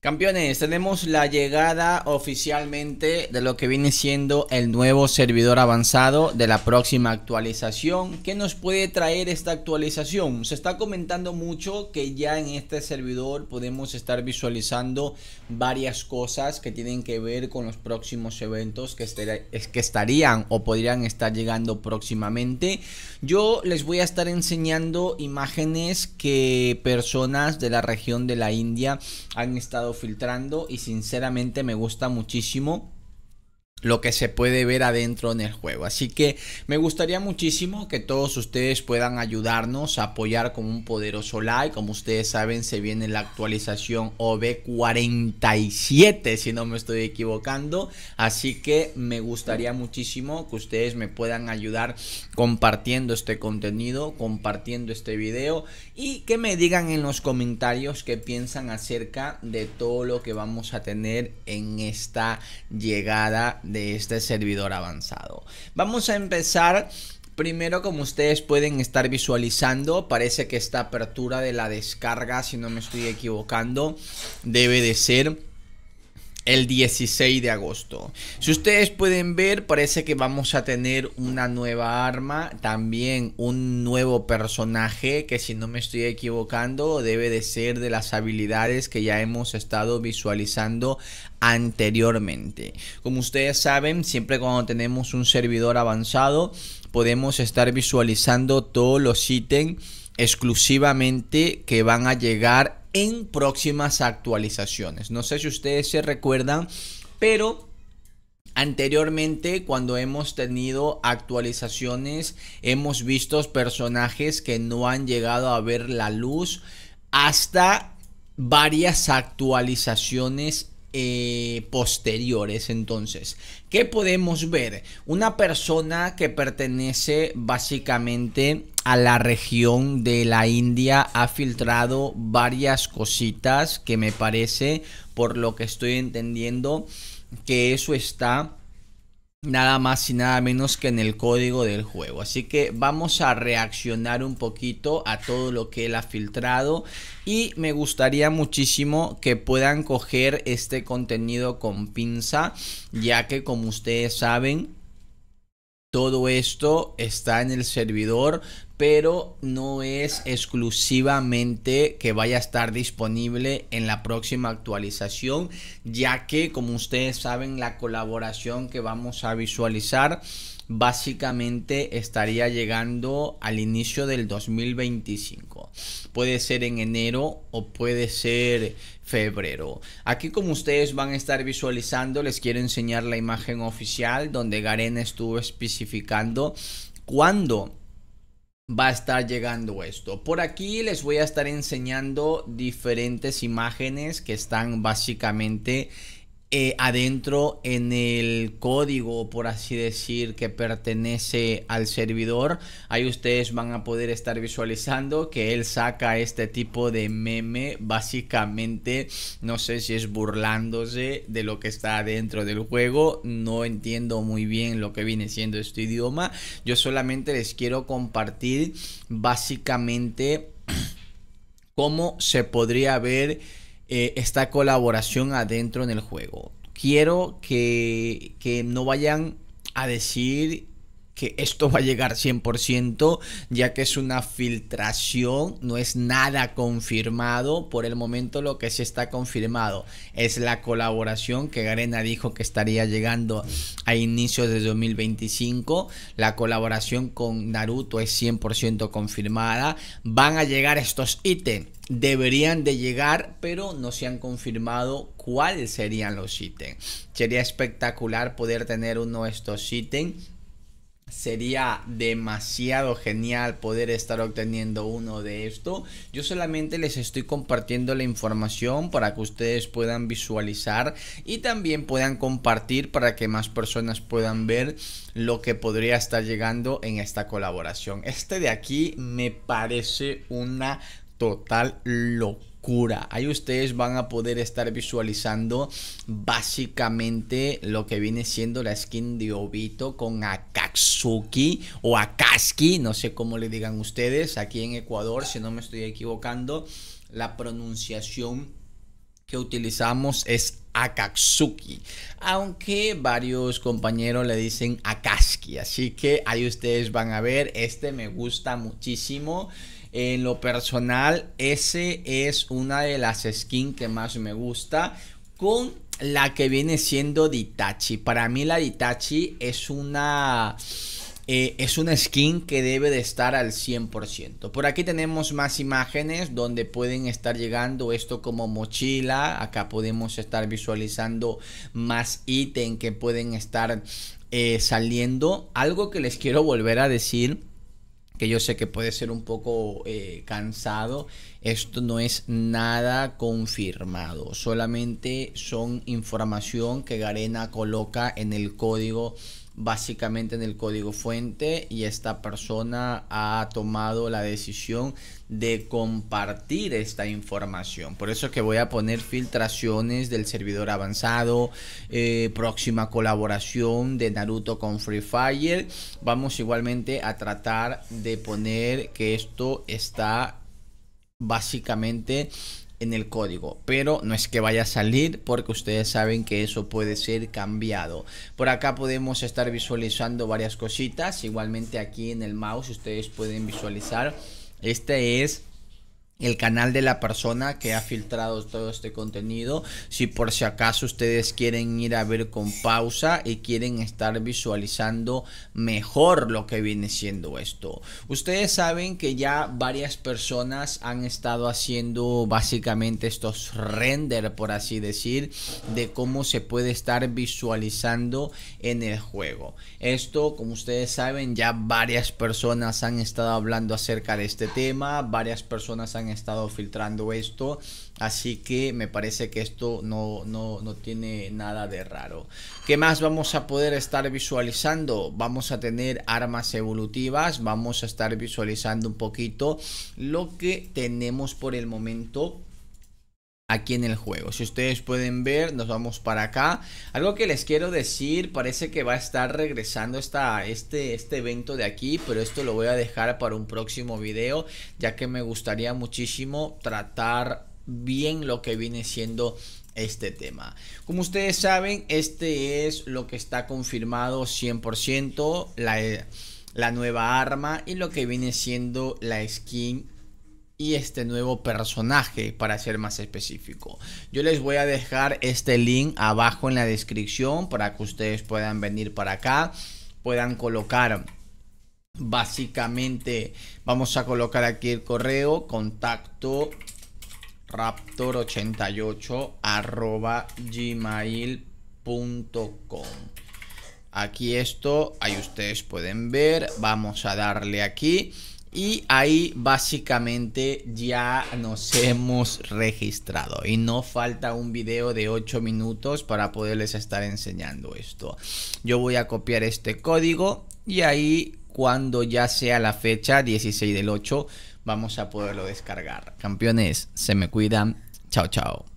Campeones, tenemos la llegada oficialmente de lo que viene siendo el nuevo servidor avanzado de la próxima actualización. ¿Qué nos puede traer esta actualización? Se está comentando mucho que ya en este servidor podemos estar visualizando varias cosas que tienen que ver con los próximos eventos que, estarían o podrían estar llegando próximamente. Yo les voy a estar enseñando imágenes que personas de la región de la India han estado filtrando y sinceramente me gusta muchísimo lo que se puede ver adentro en el juego. Así que me gustaría muchísimo que todos ustedes puedan ayudarnos a apoyar con un poderoso like. Como ustedes saben, se viene la actualización OB47, si no me estoy equivocando. Así que me gustaría muchísimo que ustedes me puedan ayudar compartiendo este contenido, compartiendo este video y que me digan en los comentarios qué piensan acerca de todo lo que vamos a tener en esta llegada de este servidor avanzado. Vamos a empezar Primero, como ustedes pueden estar visualizando, parece que esta apertura de la descarga, si no me estoy equivocando, debe de ser el 16 de agosto. Si ustedes pueden ver, parece que vamos a tener una nueva arma, también un nuevo personaje que si no me estoy equivocando debe de ser de las habilidades que ya hemos estado visualizando anteriormente. Como ustedes saben, siempre cuando tenemos un servidor avanzado, podemos estar visualizando todos los ítems exclusivamente que van a llegar en próximas actualizaciones. No sé si ustedes se recuerdan, pero Anteriormente, cuando hemos tenido actualizaciones, hemos visto personajes que no han llegado a ver la luz hasta varias actualizaciones eh, posteriores. Entonces, ¿qué podemos ver? Una persona que pertenece básicamente a la región de la India ha filtrado varias cositas que me parece, por lo que estoy entendiendo, que eso está nada más y nada menos que en el código del juego. Así que vamos a reaccionar un poquito a todo lo que él ha filtrado y me gustaría muchísimo que puedan coger este contenido con pinza, ya que como ustedes saben, todo esto está en el servidor, pero no es exclusivamente que vaya a estar disponible en la próxima actualización, ya que como ustedes saben la colaboración que vamos a visualizar básicamente estaría llegando al inicio del 2025. Puede ser en enero o puede ser febrero. Aquí como ustedes van a estar visualizando, les quiero enseñar la imagen oficial donde Garen estuvo especificando cuándo va a estar llegando esto. Por aquí les voy a estar enseñando diferentes imágenes que están básicamente eh, adentro en el código, por así decir, que pertenece al servidor. Ahí ustedes van a poder estar visualizando que él saca este tipo de meme, básicamente, no sé si es burlándose de lo que está adentro del juego. No entiendo muy bien lo que viene siendo este idioma. Yo solamente les quiero compartir básicamente cómo se podría ver eh, esta colaboración adentro en el juego. Quiero que, que no vayan a decir que esto va a llegar 100%, ya que es una filtración, no es nada confirmado. Por el momento lo que sí está confirmado es la colaboración que Garena dijo que estaría llegando a inicios de 2025. La colaboración con Naruto es 100% confirmada. Van a llegar estos ítems deberían de llegar, pero no se han confirmado cuáles serían los ítems. Sería espectacular poder tener uno de estos ítems Sería demasiado genial poder estar obteniendo uno de esto. Yo solamente les estoy compartiendo la información para que ustedes puedan visualizar y también puedan compartir para que más personas puedan ver lo que podría estar llegando en esta colaboración. Este de aquí me parece una total locura Ahí ustedes van a poder estar visualizando básicamente lo que viene siendo la skin de Obito con Akatsuki o Akatsuki, no sé cómo le digan ustedes, aquí en Ecuador, si no me estoy equivocando, la pronunciación que utilizamos es Akatsuki, aunque varios compañeros le dicen Akatsuki, así que ahí ustedes van a ver, este me gusta muchísimo. En lo personal, ese es una de las skins que más me gusta con la que viene siendo Ditachi. Para mí la Ditachi es una... Eh, es una skin que debe de estar al 100%. Por aquí tenemos más imágenes donde pueden estar llegando esto como mochila. Acá podemos estar visualizando más ítem que pueden estar eh, saliendo. Algo que les quiero volver a decir que yo sé que puede ser un poco eh, cansado, esto no es nada confirmado, solamente son información que Garena coloca en el código básicamente en el código fuente y esta persona ha tomado la decisión de compartir esta información. Por eso que voy a poner filtraciones del servidor avanzado, eh, próxima colaboración de Naruto con Free Fire. Vamos igualmente a tratar de poner que esto está básicamente en el código, pero no es que vaya a salir porque ustedes saben que eso puede ser cambiado. Por acá podemos estar visualizando varias cositas, igualmente aquí en el mouse ustedes pueden visualizar. Este es el canal de la persona que ha filtrado todo este contenido. Si por si acaso ustedes quieren ir a ver con pausa y quieren estar visualizando mejor lo que viene siendo esto. Ustedes saben que ya varias personas han estado haciendo básicamente estos render, por así decir, de cómo se puede estar visualizando en el juego. Esto, como ustedes saben, ya varias personas han estado hablando acerca de este tema, varias personas han estado filtrando esto. Así que me parece que esto no, no, no tiene nada de raro. ¿Qué más vamos a poder estar visualizando? Vamos a tener armas evolutivas, vamos a estar visualizando un poquito lo que tenemos por el momento aquí en el juego. Si ustedes pueden ver, nos vamos para acá. Algo que les quiero decir, parece que va a estar regresando esta, este, este evento de aquí, pero esto lo voy a dejar para un próximo video, ya que me gustaría muchísimo tratar bien lo que viene siendo este tema. Como ustedes saben, este es lo que está confirmado 100%, la, la nueva arma y lo que viene siendo la skin y este nuevo personaje para ser más específico. Yo les voy a dejar este link abajo en la descripción para que ustedes puedan venir para acá, puedan colocar básicamente vamos a colocar aquí el correo contacto raptor88 arroba gmail.com aquí esto ahí ustedes pueden ver vamos a darle aquí y ahí básicamente ya nos hemos registrado y no falta un video de 8 minutos para poderles estar enseñando esto. Yo voy a copiar este código y ahí cuando ya sea la fecha 16 del 8 vamos a poderlo descargar. Campeones, se me cuidan. Chao, chao.